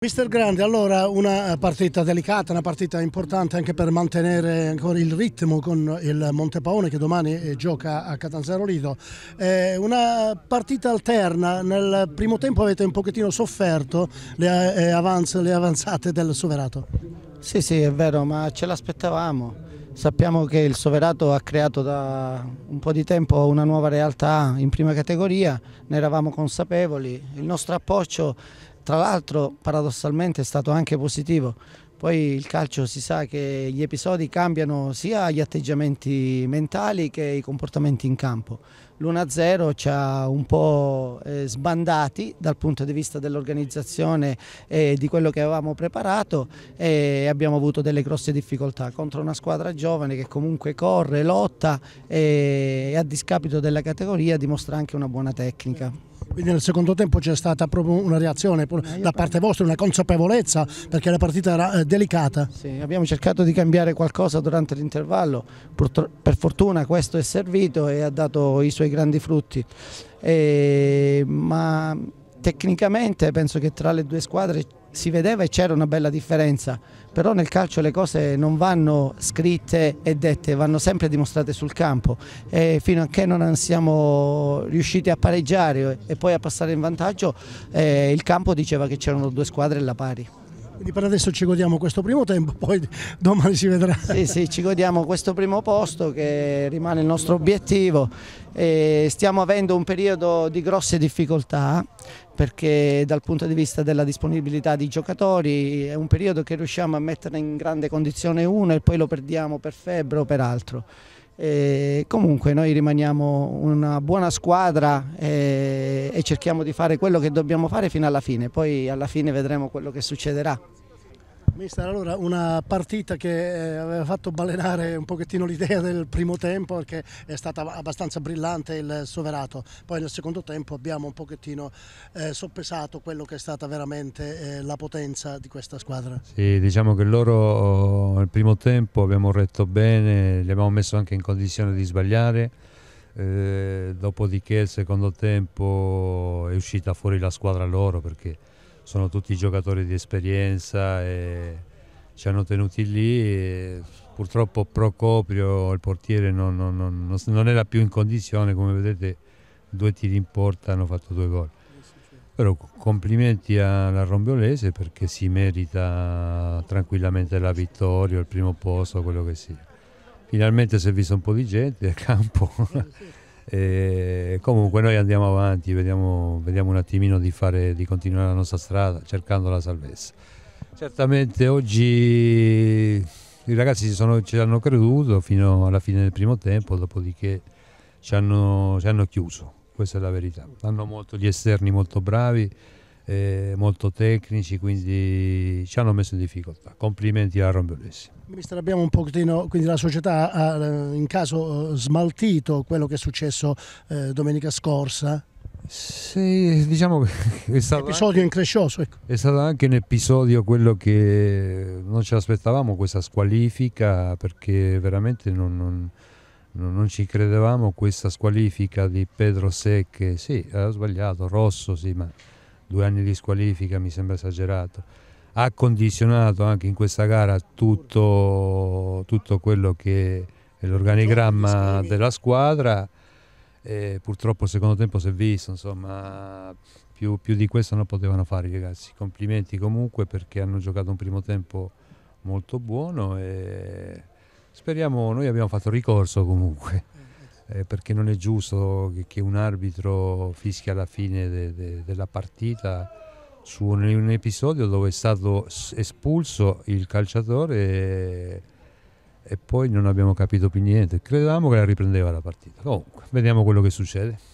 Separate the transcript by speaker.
Speaker 1: Mister Grande, allora una partita delicata, una partita importante anche per mantenere ancora il ritmo con il Montepaone che domani eh, gioca a Catanzaro Lido. Eh, una partita alterna, nel primo tempo avete un pochettino sofferto le, eh, avanz le avanzate del Soverato.
Speaker 2: Sì, sì, è vero, ma ce l'aspettavamo Sappiamo che il Soverato ha creato da un po' di tempo una nuova realtà in prima categoria, ne eravamo consapevoli, il nostro approccio tra l'altro paradossalmente è stato anche positivo, poi il calcio si sa che gli episodi cambiano sia gli atteggiamenti mentali che i comportamenti in campo. L'1-0 ci ha un po' eh, sbandati dal punto di vista dell'organizzazione e di quello che avevamo preparato e abbiamo avuto delle grosse difficoltà contro una squadra giovane che comunque corre, lotta e a discapito della categoria dimostra anche
Speaker 1: una buona tecnica. Quindi nel secondo tempo c'è stata proprio una reazione da parte vostra, una consapevolezza perché la partita era eh, delicata. Sì, abbiamo cercato di cambiare qualcosa durante
Speaker 2: l'intervallo, per fortuna questo è servito e ha dato i suoi grandi frutti, e... ma tecnicamente penso che tra le due squadre si vedeva e c'era una bella differenza, però nel calcio le cose non vanno scritte e dette, vanno sempre dimostrate sul campo e fino a che non siamo riusciti a pareggiare e poi a passare in vantaggio eh, il campo diceva che c'erano due squadre alla pari.
Speaker 1: Quindi per adesso ci godiamo questo primo tempo, poi domani si vedrà. Sì, sì, ci
Speaker 2: godiamo questo primo posto che rimane il nostro obiettivo. E stiamo avendo un periodo di grosse difficoltà perché dal punto di vista della disponibilità di giocatori è un periodo che riusciamo a mettere in grande condizione uno e poi lo perdiamo per febbre o per altro. E comunque noi rimaniamo una buona squadra e, e cerchiamo di fare quello che dobbiamo fare fino alla fine, poi alla fine vedremo quello che succederà.
Speaker 1: Mister, allora una partita che eh, aveva fatto balenare un pochettino l'idea del primo tempo perché è stata abbastanza brillante il soverato, poi nel secondo tempo abbiamo un pochettino eh, soppesato quello che è stata veramente eh, la potenza di questa squadra.
Speaker 3: Sì, diciamo che loro nel oh, primo tempo abbiamo retto bene, li abbiamo messo anche in condizione di sbagliare, eh, dopodiché il secondo tempo è uscita fuori la squadra loro perché sono tutti giocatori di esperienza e ci hanno tenuti lì. purtroppo Procoprio, il portiere, non, non, non, non, era più in condizione, come vedete due tiri in porta hanno fatto due gol. Però complimenti alla Rombiolese perché si merita tranquillamente la vittoria, il primo posto, quello che sia. Finalmente si è visto un po' di gente a campo. E comunque noi andiamo avanti, vediamo, vediamo un attimino di, fare, di continuare la nostra strada cercando la salvezza. Certamente oggi i ragazzi sono, ci hanno creduto fino alla fine del primo tempo, dopodiché ci hanno, ci hanno chiuso, questa è la verità. Hanno molto, gli esterni molto bravi, eh, molto tecnici, quindi ci hanno messo in difficoltà. Complimenti a Rombolesi.
Speaker 1: Mister, abbiamo un pochettino, quindi la società ha eh, in caso eh, smaltito quello che è successo eh, domenica scorsa? Sì, diciamo che è stato, episodio
Speaker 3: anche, increscioso, ecco. è stato anche un episodio quello che non ci aspettavamo, questa squalifica, perché veramente non, non, non ci credevamo, questa squalifica di Pedro Secche, sì, ha sbagliato, Rosso sì, ma due anni di squalifica mi sembra esagerato, ha condizionato anche in questa gara tutto, tutto quello che è l'organigramma della squadra e purtroppo il secondo tempo si è visto, insomma più, più di questo non potevano fare i ragazzi, complimenti comunque perché hanno giocato un primo tempo molto buono e speriamo, noi abbiamo fatto ricorso comunque eh, perché non è giusto che, che, un arbitro fischi alla fine de, de, della partita su un, un, episodio dove è stato espulso il calciatore e, e poi non abbiamo capito più niente. Credevamo che la riprendeva la partita. Comunque, vediamo quello che succede.